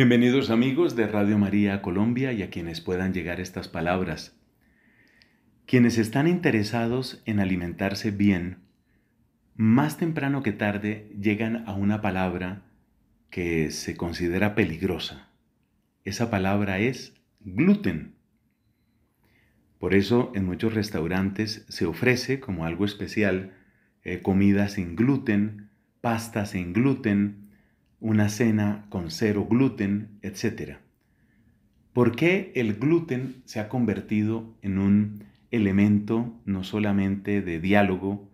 Bienvenidos amigos de Radio María Colombia y a quienes puedan llegar estas palabras. Quienes están interesados en alimentarse bien, más temprano que tarde llegan a una palabra que se considera peligrosa. Esa palabra es gluten. Por eso en muchos restaurantes se ofrece como algo especial eh, comida sin gluten, pastas sin gluten, una cena con cero gluten, etc. ¿Por qué el gluten se ha convertido en un elemento no solamente de diálogo,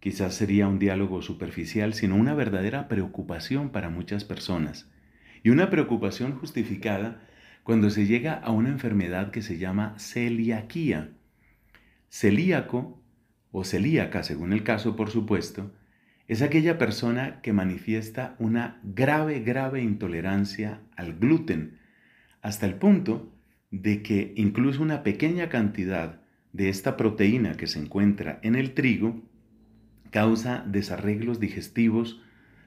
quizás sería un diálogo superficial, sino una verdadera preocupación para muchas personas? Y una preocupación justificada cuando se llega a una enfermedad que se llama celiaquía. Celíaco o celíaca, según el caso, por supuesto, es aquella persona que manifiesta una grave, grave intolerancia al gluten, hasta el punto de que incluso una pequeña cantidad de esta proteína que se encuentra en el trigo causa desarreglos digestivos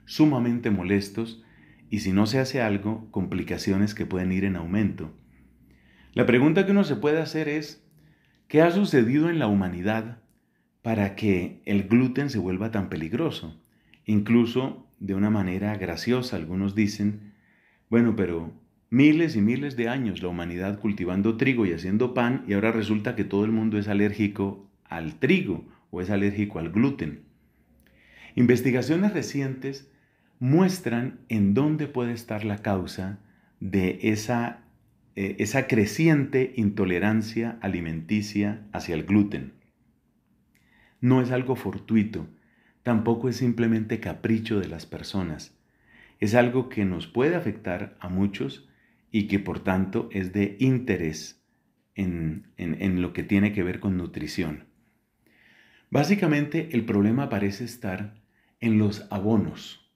sumamente molestos y si no se hace algo, complicaciones que pueden ir en aumento. La pregunta que uno se puede hacer es, ¿qué ha sucedido en la humanidad para que el gluten se vuelva tan peligroso. Incluso de una manera graciosa, algunos dicen, bueno, pero miles y miles de años la humanidad cultivando trigo y haciendo pan y ahora resulta que todo el mundo es alérgico al trigo o es alérgico al gluten. Investigaciones recientes muestran en dónde puede estar la causa de esa, eh, esa creciente intolerancia alimenticia hacia el gluten no es algo fortuito, tampoco es simplemente capricho de las personas. Es algo que nos puede afectar a muchos y que por tanto es de interés en, lo que tiene que ver con nutrición. Básicamente el problema parece estar en los abonos,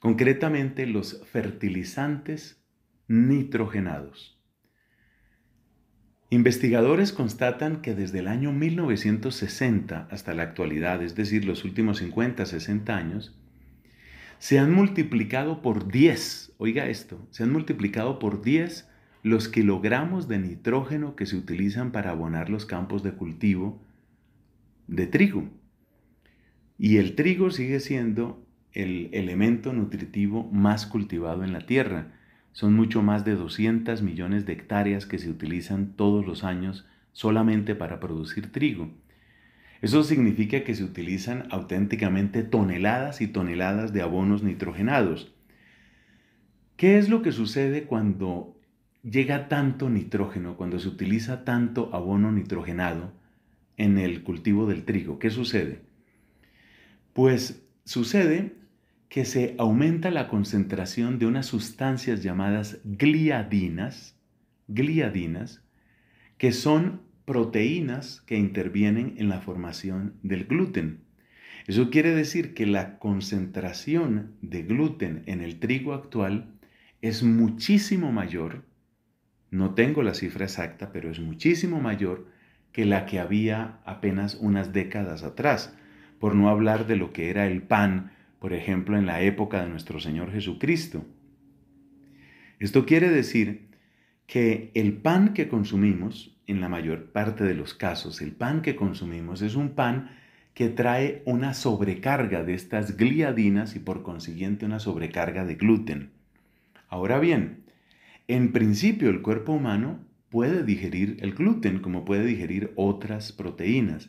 concretamente los fertilizantes nitrogenados. Investigadores constatan que desde el año 1960 hasta la actualidad, es decir, los últimos 50, 60 años, se han multiplicado por 10, oiga esto, se han multiplicado por 10 los kilogramos de nitrógeno que se utilizan para abonar los campos de cultivo de trigo. Y el trigo sigue siendo el elemento nutritivo más cultivado en la tierra. Son mucho más de 200 millones de hectáreas que se utilizan todos los años solamente para producir trigo. Eso significa que se utilizan auténticamente toneladas y toneladas de abonos nitrogenados. ¿Qué es lo que sucede cuando llega tanto nitrógeno, cuando se utiliza tanto abono nitrogenado en el cultivo del trigo? ¿Qué sucede? Pues sucede que se aumenta la concentración de unas sustancias llamadas gliadinas, gliadinas, que son proteínas que intervienen en la formación del gluten. Eso quiere decir que la concentración de gluten en el trigo actual es muchísimo mayor, no tengo la cifra exacta, pero es muchísimo mayor que la que había apenas unas décadas atrás, por no hablar de lo que era el pan por ejemplo, en la época de nuestro Señor Jesucristo. Esto quiere decir que el pan que consumimos, en la mayor parte de los casos, el pan que consumimos es un pan que trae una sobrecarga de estas gliadinas y por consiguiente una sobrecarga de gluten. Ahora bien, en principio el cuerpo humano puede digerir el gluten como puede digerir otras proteínas,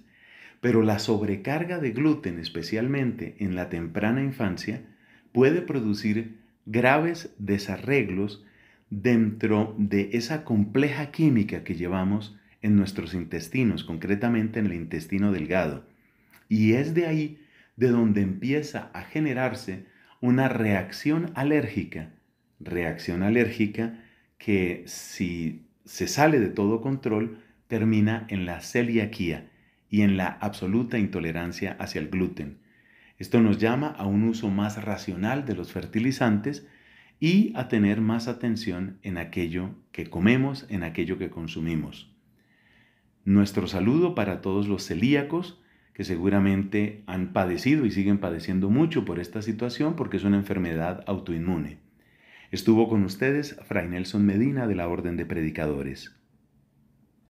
pero la sobrecarga de gluten, especialmente en la temprana infancia, puede producir graves desarreglos dentro de esa compleja química que llevamos en nuestros intestinos, concretamente en el intestino delgado. Y es de ahí de donde empieza a generarse una reacción alérgica, reacción alérgica que si se sale de todo control termina en la celiaquía y en la absoluta intolerancia hacia el gluten. Esto nos llama a un uso más racional de los fertilizantes y a tener más atención en aquello que comemos, en aquello que consumimos. Nuestro saludo para todos los celíacos que seguramente han padecido y siguen padeciendo mucho por esta situación porque es una enfermedad autoinmune. Estuvo con ustedes Fray Nelson Medina de la Orden de Predicadores.